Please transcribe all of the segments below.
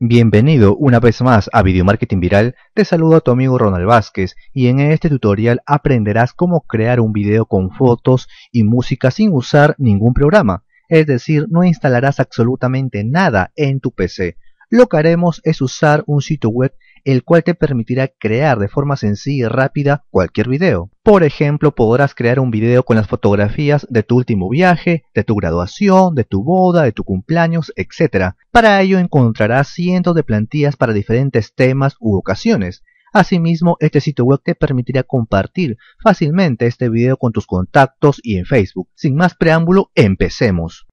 Bienvenido una vez más a Video Marketing Viral, te saludo a tu amigo Ronald Vázquez y en este tutorial aprenderás cómo crear un video con fotos y música sin usar ningún programa, es decir, no instalarás absolutamente nada en tu PC. Lo que haremos es usar un sitio web el cual te permitirá crear de forma sencilla y rápida cualquier video. Por ejemplo, podrás crear un video con las fotografías de tu último viaje, de tu graduación, de tu boda, de tu cumpleaños, etc. Para ello encontrarás cientos de plantillas para diferentes temas u ocasiones. Asimismo, este sitio web te permitirá compartir fácilmente este video con tus contactos y en Facebook. Sin más preámbulo, empecemos.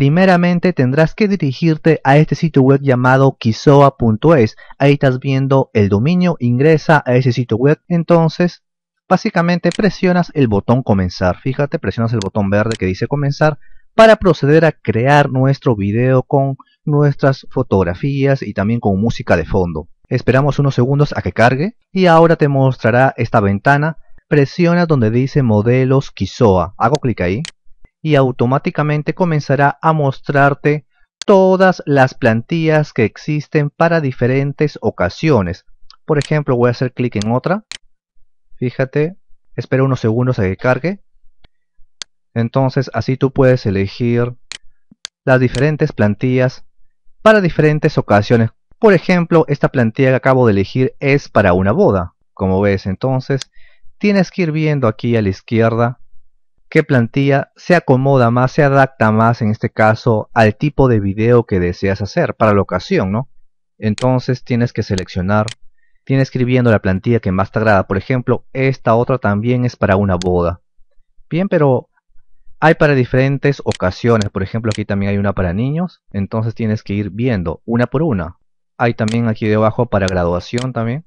Primeramente tendrás que dirigirte a este sitio web llamado kisoa.es. Ahí estás viendo el dominio, ingresa a ese sitio web. Entonces, básicamente presionas el botón comenzar. Fíjate, presionas el botón verde que dice comenzar para proceder a crear nuestro video con nuestras fotografías y también con música de fondo. Esperamos unos segundos a que cargue y ahora te mostrará esta ventana. Presiona donde dice modelos Quisoa. Hago clic ahí y automáticamente comenzará a mostrarte todas las plantillas que existen para diferentes ocasiones. Por ejemplo, voy a hacer clic en otra. Fíjate, espera unos segundos a que cargue. Entonces así tú puedes elegir las diferentes plantillas para diferentes ocasiones. Por ejemplo, esta plantilla que acabo de elegir es para una boda. Como ves entonces, tienes que ir viendo aquí a la izquierda qué plantilla se acomoda más, se adapta más en este caso al tipo de video que deseas hacer para la ocasión, ¿no? Entonces tienes que seleccionar, tienes escribiendo la plantilla que más te agrada. Por ejemplo, esta otra también es para una boda. Bien, pero hay para diferentes ocasiones. Por ejemplo, aquí también hay una para niños. Entonces tienes que ir viendo una por una. Hay también aquí debajo para graduación también.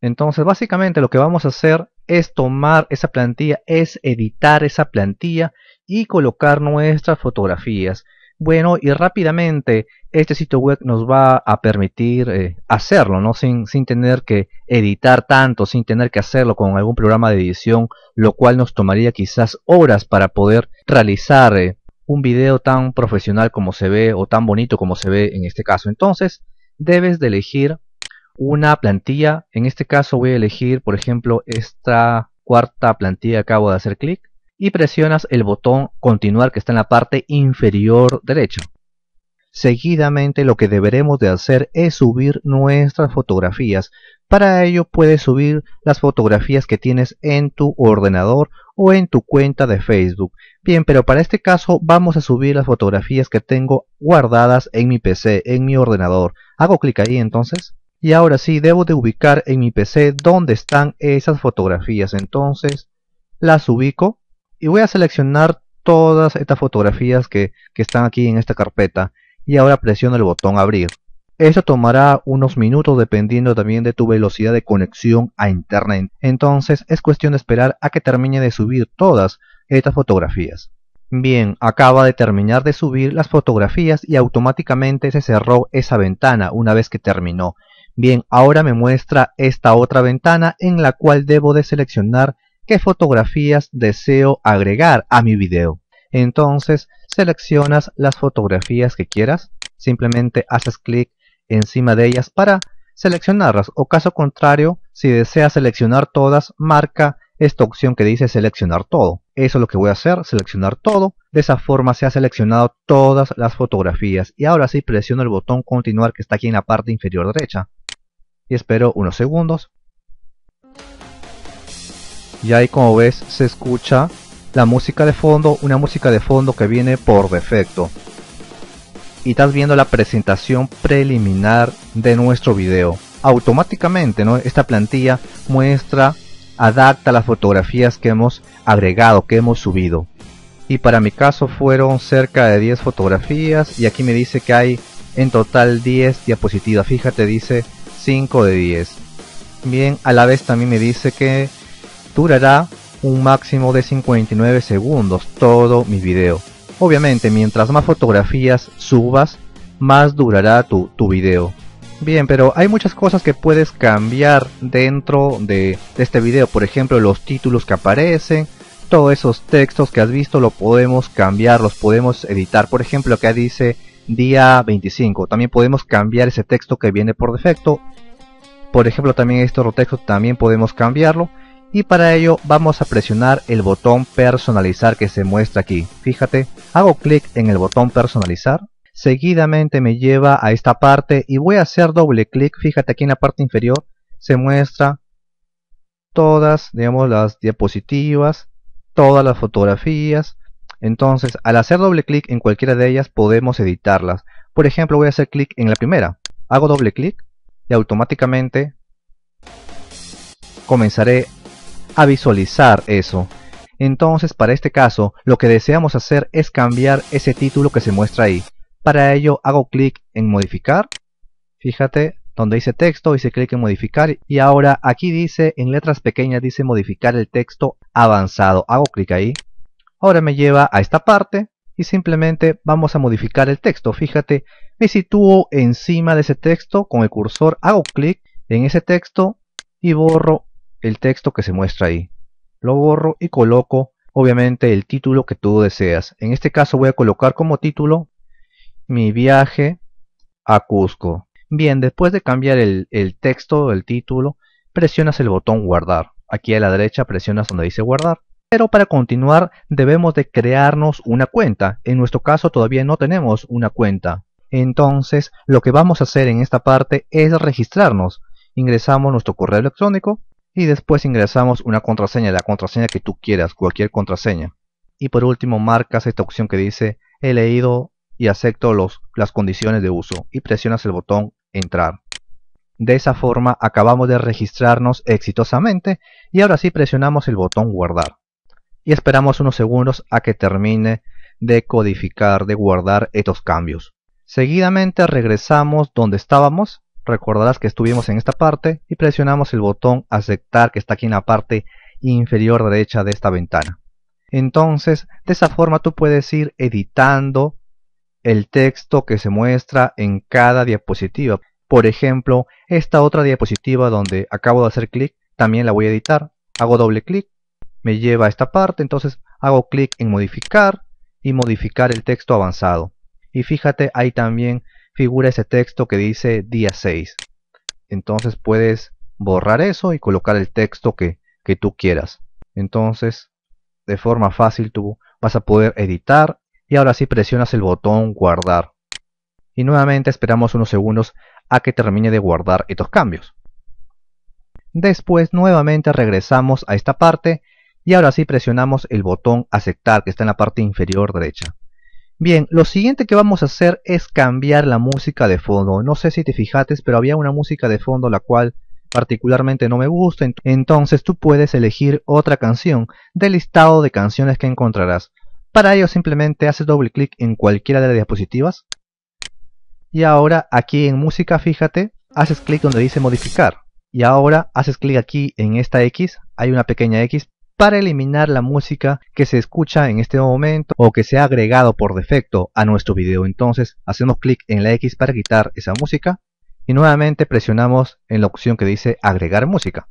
Entonces, básicamente lo que vamos a hacer es tomar esa plantilla, es editar esa plantilla y colocar nuestras fotografías. Bueno, y rápidamente este sitio web nos va a permitir eh, hacerlo, ¿no? Sin, sin tener que editar tanto, sin tener que hacerlo con algún programa de edición, lo cual nos tomaría quizás horas para poder realizar eh, un video tan profesional como se ve o tan bonito como se ve en este caso. Entonces, debes de elegir una plantilla. En este caso voy a elegir, por ejemplo, esta cuarta plantilla acabo de hacer clic y presionas el botón continuar que está en la parte inferior derecha. Seguidamente lo que deberemos de hacer es subir nuestras fotografías. Para ello puedes subir las fotografías que tienes en tu ordenador o en tu cuenta de Facebook. Bien, pero para este caso vamos a subir las fotografías que tengo guardadas en mi PC, en mi ordenador. Hago clic ahí entonces y ahora sí, debo de ubicar en mi PC dónde están esas fotografías. Entonces, las ubico y voy a seleccionar todas estas fotografías que, que están aquí en esta carpeta. Y ahora presiono el botón abrir. Esto tomará unos minutos dependiendo también de tu velocidad de conexión a internet. Entonces es cuestión de esperar a que termine de subir todas estas fotografías. Bien, acaba de terminar de subir las fotografías y automáticamente se cerró esa ventana una vez que terminó. Bien, ahora me muestra esta otra ventana en la cual debo de seleccionar qué fotografías deseo agregar a mi video. Entonces, seleccionas las fotografías que quieras, simplemente haces clic encima de ellas para seleccionarlas o caso contrario, si deseas seleccionar todas, marca esta opción que dice seleccionar todo. Eso es lo que voy a hacer, seleccionar todo. De esa forma se ha seleccionado todas las fotografías. Y ahora sí presiono el botón continuar que está aquí en la parte inferior derecha y espero unos segundos. Y ahí como ves se escucha la música de fondo, una música de fondo que viene por defecto. Y estás viendo la presentación preliminar de nuestro video. Automáticamente, Esta plantilla muestra, adapta las fotografías que hemos agregado, que hemos subido. Y para mi caso fueron cerca de 10 fotografías y aquí me dice que hay en total 10 diapositivas. Fíjate, dice 5 de 10. Bien, a la vez también me dice que durará un máximo de 59 segundos todo mi video. Obviamente, mientras más fotografías subas, más durará tu, tu video. Bien, pero hay muchas cosas que puedes cambiar dentro de, de, este video. Por ejemplo, los títulos que aparecen, todos esos textos que has visto lo podemos cambiar, los podemos editar. Por ejemplo, acá dice día 25. También podemos cambiar ese texto que viene por defecto por ejemplo, también este texto también podemos cambiarlo. Y para ello vamos a presionar el botón personalizar que se muestra aquí. Fíjate, hago clic en el botón personalizar. Seguidamente me lleva a esta parte y voy a hacer doble clic. Fíjate aquí en la parte inferior se muestra todas, digamos, las diapositivas, todas las fotografías. Entonces, al hacer doble clic en cualquiera de ellas podemos editarlas. Por ejemplo, voy a hacer clic en la primera. Hago doble clic y automáticamente comenzaré a visualizar eso. Entonces para este caso lo que deseamos hacer es cambiar ese título que se muestra ahí. Para ello hago clic en modificar. Fíjate donde dice texto, hice clic en modificar y ahora aquí dice en letras pequeñas dice modificar el texto avanzado. Hago clic ahí. Ahora me lleva a esta parte y simplemente vamos a modificar el texto. Fíjate, me sitúo encima de ese texto con el cursor, hago clic en ese texto y borro el texto que se muestra ahí. Lo borro y coloco obviamente el título que tú deseas. En este caso voy a colocar como título mi viaje a Cusco. Bien, después de cambiar el, el texto, el título, presionas el botón guardar. Aquí a la derecha presionas donde dice guardar pero para continuar debemos de crearnos una cuenta. En nuestro caso todavía no tenemos una cuenta. Entonces lo que vamos a hacer en esta parte es registrarnos. Ingresamos nuestro correo electrónico y después ingresamos una contraseña, la contraseña que tú quieras, cualquier contraseña. Y por último marcas esta opción que dice he leído y acepto los, las condiciones de uso y presionas el botón entrar. De esa forma acabamos de registrarnos exitosamente y ahora sí presionamos el botón guardar y esperamos unos segundos a que termine de codificar, de guardar estos cambios. Seguidamente regresamos donde estábamos, recordarás que estuvimos en esta parte y presionamos el botón aceptar que está aquí en la parte inferior derecha de esta ventana. Entonces, de esa forma tú puedes ir editando el texto que se muestra en cada diapositiva. Por ejemplo, esta otra diapositiva donde acabo de hacer clic, también la voy a editar. Hago doble clic me lleva a esta parte, entonces hago clic en modificar y modificar el texto avanzado. Y fíjate, ahí también figura ese texto que dice día 6. Entonces puedes borrar eso y colocar el texto que, que tú quieras. Entonces, de forma fácil tú vas a poder editar y ahora sí presionas el botón guardar. Y nuevamente esperamos unos segundos a que termine de guardar estos cambios. Después nuevamente regresamos a esta parte y ahora sí presionamos el botón aceptar que está en la parte inferior derecha. Bien, lo siguiente que vamos a hacer es cambiar la música de fondo. No sé si te fijates, pero había una música de fondo la cual particularmente no me gusta. Entonces tú puedes elegir otra canción del listado de canciones que encontrarás. Para ello simplemente haces doble clic en cualquiera de las diapositivas. Y ahora aquí en música, fíjate, haces clic donde dice modificar. Y ahora haces clic aquí en esta X, hay una pequeña X, para eliminar la música que se escucha en este momento o que se ha agregado por defecto a nuestro video. Entonces hacemos clic en la X para quitar esa música y nuevamente presionamos en la opción que dice agregar música.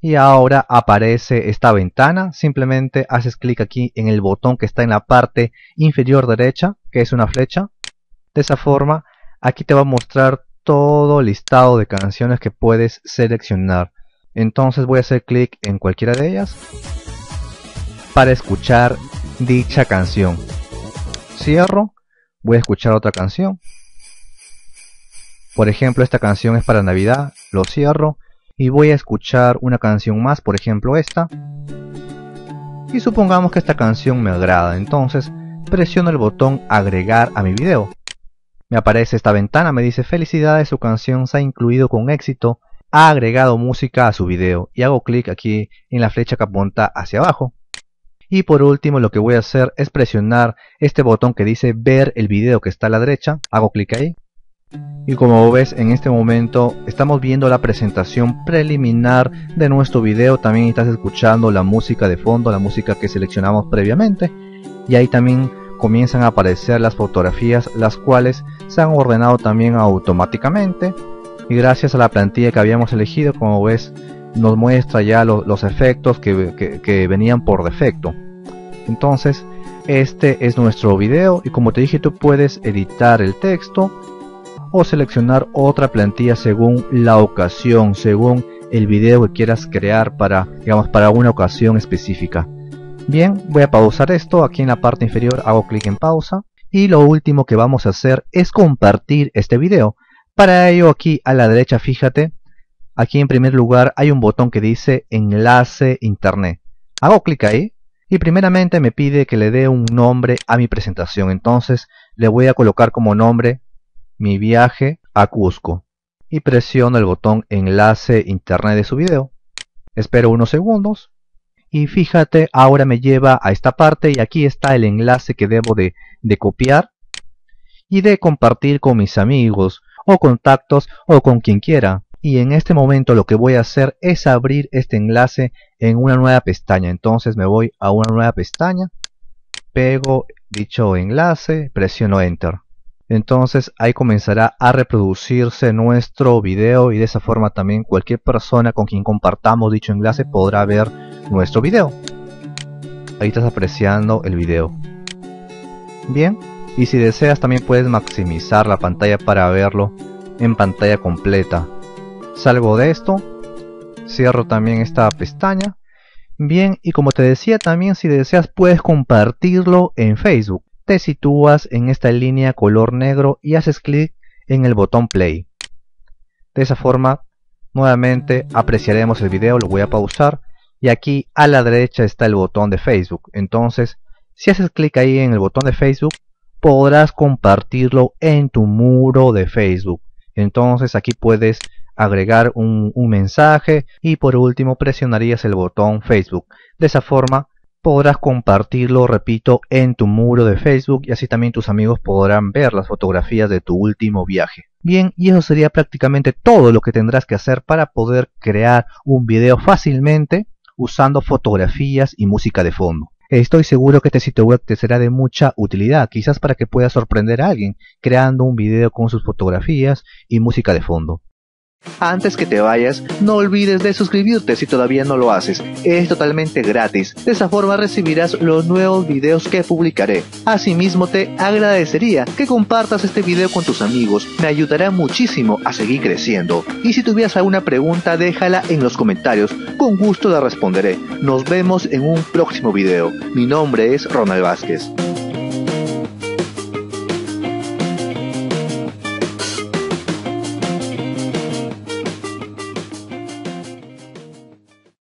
Y ahora aparece esta ventana, simplemente haces clic aquí en el botón que está en la parte inferior derecha, que es una flecha. De esa forma, aquí te va a mostrar todo el listado de canciones que puedes seleccionar. Entonces voy a hacer clic en cualquiera de ellas para escuchar dicha canción. Cierro, voy a escuchar otra canción. Por ejemplo, esta canción es para Navidad, lo cierro y voy a escuchar una canción más, por ejemplo esta. Y supongamos que esta canción me agrada, entonces presiono el botón agregar a mi video. Me aparece esta ventana, me dice felicidades, su canción se ha incluido con éxito ha agregado música a su video y hago clic aquí en la flecha que apunta hacia abajo. Y por último lo que voy a hacer es presionar este botón que dice ver el video que está a la derecha, hago clic ahí. Y como ves en este momento estamos viendo la presentación preliminar de nuestro video, también estás escuchando la música de fondo, la música que seleccionamos previamente. Y ahí también comienzan a aparecer las fotografías las cuales se han ordenado también automáticamente y gracias a la plantilla que habíamos elegido, como ves, nos muestra ya los efectos que, venían por defecto. Entonces, este es nuestro video y como te dije, tú puedes editar el texto o seleccionar otra plantilla según la ocasión, según el video que quieras crear para, digamos, para una ocasión específica. Bien, voy a pausar esto, aquí en la parte inferior hago clic en pausa y lo último que vamos a hacer es compartir este video. Para ello aquí a la derecha, fíjate, aquí en primer lugar hay un botón que dice enlace internet. Hago clic ahí y primeramente me pide que le dé un nombre a mi presentación. Entonces le voy a colocar como nombre mi viaje a Cusco y presiono el botón enlace internet de su video. Espero unos segundos y fíjate ahora me lleva a esta parte y aquí está el enlace que debo de, copiar y de compartir con mis amigos o contactos o con quien quiera. Y en este momento lo que voy a hacer es abrir este enlace en una nueva pestaña. Entonces me voy a una nueva pestaña, pego dicho enlace, presiono Enter. Entonces ahí comenzará a reproducirse nuestro video y de esa forma también cualquier persona con quien compartamos dicho enlace podrá ver nuestro video. Ahí estás apreciando el video. Bien, y si deseas también puedes maximizar la pantalla para verlo en pantalla completa. Salgo de esto, cierro también esta pestaña. Bien, y como te decía también si deseas puedes compartirlo en Facebook. Te sitúas en esta línea color negro y haces clic en el botón play. De esa forma, nuevamente apreciaremos el video, lo voy a pausar. Y aquí a la derecha está el botón de Facebook. Entonces, si haces clic ahí en el botón de Facebook, podrás compartirlo en tu muro de Facebook. Entonces aquí puedes agregar un, mensaje y por último presionarías el botón Facebook. De esa forma podrás compartirlo, repito, en tu muro de Facebook y así también tus amigos podrán ver las fotografías de tu último viaje. Bien, y eso sería prácticamente todo lo que tendrás que hacer para poder crear un video fácilmente usando fotografías y música de fondo. Estoy seguro que este sitio web te será de mucha utilidad, quizás para que puedas sorprender a alguien creando un video con sus fotografías y música de fondo. Antes que te vayas, no olvides de suscribirte si todavía no lo haces. Es totalmente gratis. De esa forma recibirás los nuevos videos que publicaré. Asimismo, te agradecería que compartas este video con tus amigos. Me ayudará muchísimo a seguir creciendo. Y si tuvieras alguna pregunta, déjala en los comentarios. Con gusto la responderé. Nos vemos en un próximo video. Mi nombre es Ronald Vázquez.